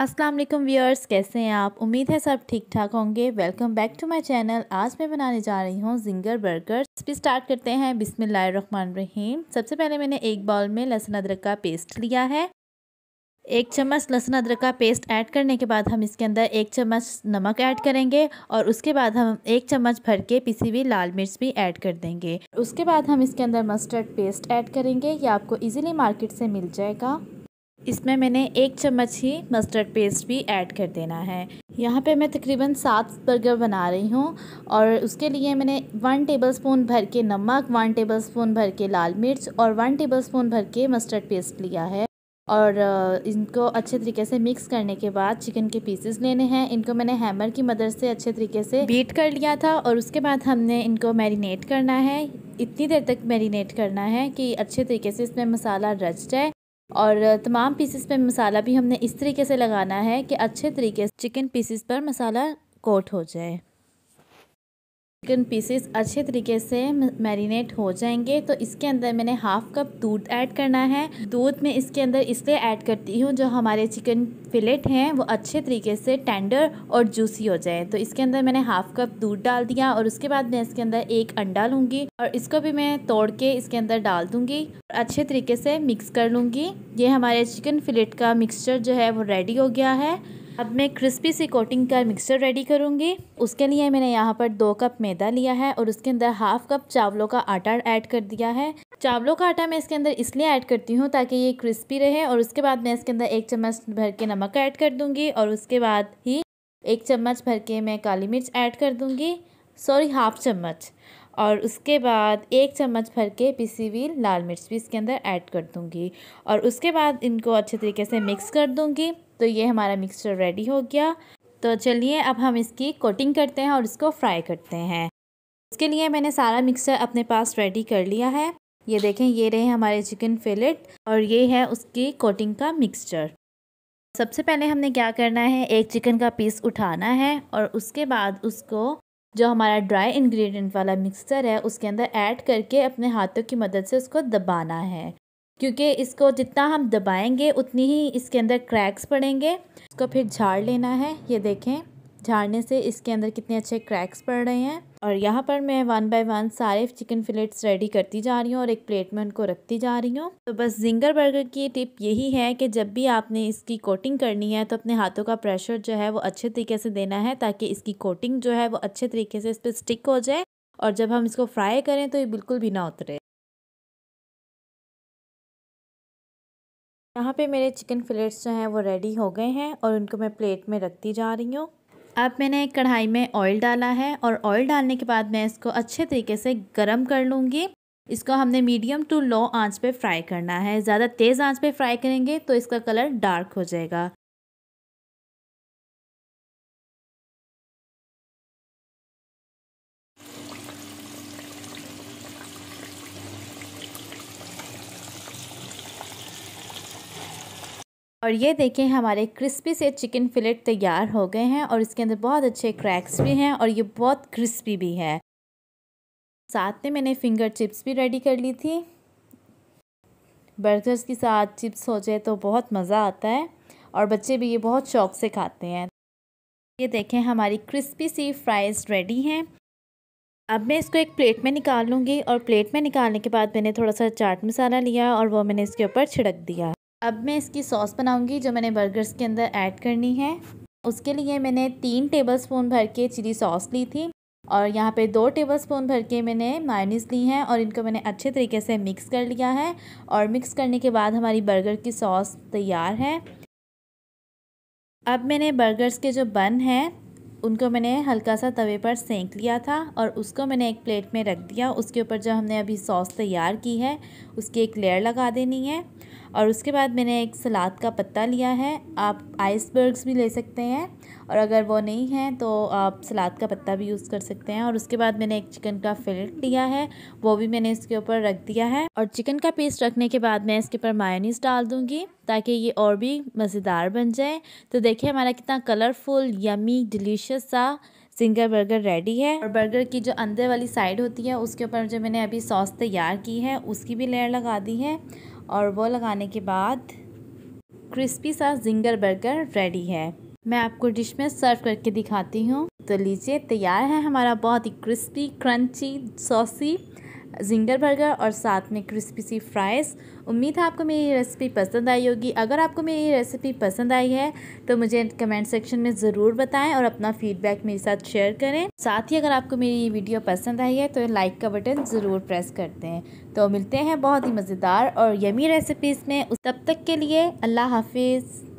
अस्सलाम वालेकुम व्यूअर्स कैसे हैं आप उम्मीद है सब ठीक ठाक होंगे welcome back to my channel आज मैं बनाने जा रही हूँ जिंगर बर्गर भी स्टार्ट करते हैं रहीम सबसे पहले मैंने एक बाउल में लहसुन अदरक का पेस्ट लिया है एक चम्मच लहसुन अदरक का पेस्ट ऐड करने के बाद हम इसके अंदर एक चम्मच नमक ऐड करेंगे और उसके बाद हम एक चम्मच भर के पिसी हुई लाल मिर्च भी ऐड कर देंगे उसके बाद हम इसके अंदर मस्टर्ड पेस्ट ऐड करेंगे ये आपको इजीली मार्केट से मिल जाएगा इसमें मैंने एक चम्मच ही मस्टर्ड पेस्ट भी ऐड कर देना है यहाँ पे मैं तकरीबन सात बर्गर बना रही हूँ और उसके लिए मैंने वन टेबलस्पून भर के नमक वन टेबलस्पून भर के लाल मिर्च और वन टेबलस्पून भर के मस्टर्ड पेस्ट लिया है और इनको अच्छे तरीके से मिक्स करने के बाद चिकन के पीसेस लेने हैं इनको मैंने हैमर की मदद से अच्छे तरीके से बीट कर लिया था और उसके बाद हमने इनको मैरिनेट करना है इतनी देर तक मैरिनेट करना है कि अच्छे तरीके से इसमें मसाला रच जाए और तमाम पीसेस पे मसाला भी हमने इस तरीके से लगाना है कि अच्छे तरीके से चिकन पीसेस पर मसाला कोट हो जाए चिकन पीसेस अच्छे तरीके से मैरिनेट हो जाएंगे तो इसके अंदर मैंने हाफ कप दूध ऐड करना है दूध में इसके अंदर इसलिए ऐड करती हूँ जो हमारे चिकन फिलेट हैं वो अच्छे तरीके से टेंडर और जूसी हो जाए तो इसके अंदर मैंने हाफ कप दूध डाल दिया और उसके बाद मैं इसके अंदर एक अंडा लूँगी और इसको भी मैं तोड़ के इसके अंदर डाल दूँगी और अच्छे तरीके से मिक्स कर लूँगी ये हमारे चिकन फिलेट का मिक्सचर जो है वो रेडी हो गया है अब मैं क्रिस्पी सी कोटिंग का मिक्सचर रेडी करूँगी उसके लिए मैंने यहाँ पर दो कप मैदा लिया है और उसके अंदर हाफ कप चावलों का आटा ऐड कर दिया है चावलों का आटा मैं इसके अंदर इसलिए ऐड करती हूँ ताकि ये क्रिस्पी रहे और उसके बाद मैं इसके अंदर एक चम्मच भर के नमक ऐड कर दूँगी और उसके बाद ही एक चम्मच भर के मैं काली मिर्च ऐड कर दूँगी सॉरी हाफ चम्मच और उसके बाद एक चम्मच भर के पिसी हुई लाल मिर्च भी इसके अंदर ऐड कर दूँगी और उसके बाद इनको अच्छे तरीके से मिक्स कर दूँगी तो ये हमारा मिक्सचर रेडी हो गया तो चलिए अब हम इसकी कोटिंग करते हैं और इसको फ्राई करते हैं उसके लिए मैंने सारा मिक्सचर अपने पास रेडी कर लिया है ये देखें ये रहे हमारे चिकन फिलेट और ये है उसकी कोटिंग का मिक्सचर सबसे पहले हमने क्या करना है एक चिकन का पीस उठाना है और उसके बाद उसको जो हमारा ड्राई इंग्रेडिएंट वाला मिक्सचर है उसके अंदर ऐड करके अपने हाथों की मदद से उसको दबाना है क्योंकि इसको जितना हम दबाएंगे उतनी ही इसके अंदर क्रैक्स पड़ेंगे इसको फिर झाड़ लेना है ये देखें झाड़ने से इसके अंदर कितने अच्छे क्रैक्स पड़ रहे हैं और यहाँ पर मैं वन बाय वन सारे चिकन फिलेट्स रेडी करती जा रही हूँ और एक प्लेट में उनको रखती जा रही हूँ तो बस जिंगर बर्गर की टिप यही है कि जब भी आपने इसकी कोटिंग करनी है तो अपने हाथों का प्रेशर जो है वो अच्छे तरीके से देना है ताकि इसकी कोटिंग जो है वो अच्छे तरीके से इस पर स्टिक हो जाए और जब हम इसको फ्राई करें तो ये बिल्कुल भी ना उतरे यहाँ पे मेरे चिकन फिलेट्स जो हैं वो रेडी हो गए हैं और उनको मैं प्लेट में रखती जा रही हूँ अब मैंने एक कढ़ाई में ऑयल डाला है और ऑयल डालने के बाद मैं इसको अच्छे तरीके से गर्म कर लूँगी इसको हमने मीडियम टू लो आंच पे फ्राई करना है ज़्यादा तेज़ आंच पे फ्राई करेंगे तो इसका कलर डार्क हो जाएगा और ये देखें हमारे क्रिस्पी से चिकन फिलेट तैयार हो गए हैं और इसके अंदर बहुत अच्छे क्रैक्स भी हैं और ये बहुत क्रिस्पी भी है साथ में मैंने फिंगर चिप्स भी रेडी कर ली थी बर्गर्स के साथ चिप्स हो जाए तो बहुत मज़ा आता है और बच्चे भी ये बहुत शौक से खाते हैं ये देखें हमारी क्रिस्पी सी फ्राइज़ रेडी हैं अब मैं इसको एक प्लेट में निकाल लूँगी और प्लेट में निकालने के बाद मैंने थोड़ा सा चाट मसाला लिया और वो मैंने इसके ऊपर छिड़क दिया अब मैं इसकी सॉस बनाऊंगी जो मैंने बर्गर्स के अंदर ऐड करनी है उसके लिए मैंने तीन टेबलस्पून भर के चिली सॉस ली थी और यहाँ पे दो टेबलस्पून भर के मैंने मायोनीस ली हैं और इनको मैंने अच्छे तरीके से मिक्स कर लिया है और मिक्स करने के बाद हमारी बर्गर की सॉस तैयार है अब मैंने बर्गर्स के जो बन हैं उनको मैंने हल्का सा तवे पर सेंक लिया था और उसको मैंने एक प्लेट में रख दिया उसके ऊपर जो हमने अभी सॉस तैयार की है उसकी एक लेयर लगा देनी है और उसके बाद मैंने एक सलाद का पत्ता लिया है आप आइसबर्ग्स भी ले सकते हैं और अगर वो नहीं है तो आप सलाद का पत्ता भी यूज़ कर सकते हैं और उसके बाद मैंने एक चिकन का फिलेट लिया है वो भी मैंने इसके ऊपर रख दिया है और चिकन का पेस्ट रखने के बाद मैं इसके ऊपर मायोनीस डाल दूँगी ताकि ये और भी मज़ेदार बन जाए तो देखिए हमारा कितना कलरफुल यमी डिलीशियस सा सिंगर बर्गर रेडी है और बर्गर की जो अंदर वाली साइड होती है उसके ऊपर जो मैंने अभी सॉस तैयार की है उसकी भी लेयर लगा दी है और वो लगाने के बाद क्रिस्पी सा जिंगर बर्गर रेडी है मैं आपको डिश में सर्व करके दिखाती हूँ तो लीजिए तैयार है हमारा बहुत ही crispy crunchy saucy zinger burger और साथ में क्रिस्पी सी फ्राइज़ उम्मीद है आपको मेरी रेसिपी पसंद आई होगी अगर आपको मेरी रेसिपी पसंद आई है तो मुझे कमेंट सेक्शन में ज़रूर बताएं और अपना फीडबैक मेरे साथ शेयर करें साथ ही अगर आपको मेरी वीडियो पसंद आई है तो लाइक का बटन ज़रूर प्रेस कर दें तो मिलते हैं बहुत ही मज़ेदार और यमी रेसिपीज़ में तब तक के लिए अल्लाह हाफिज़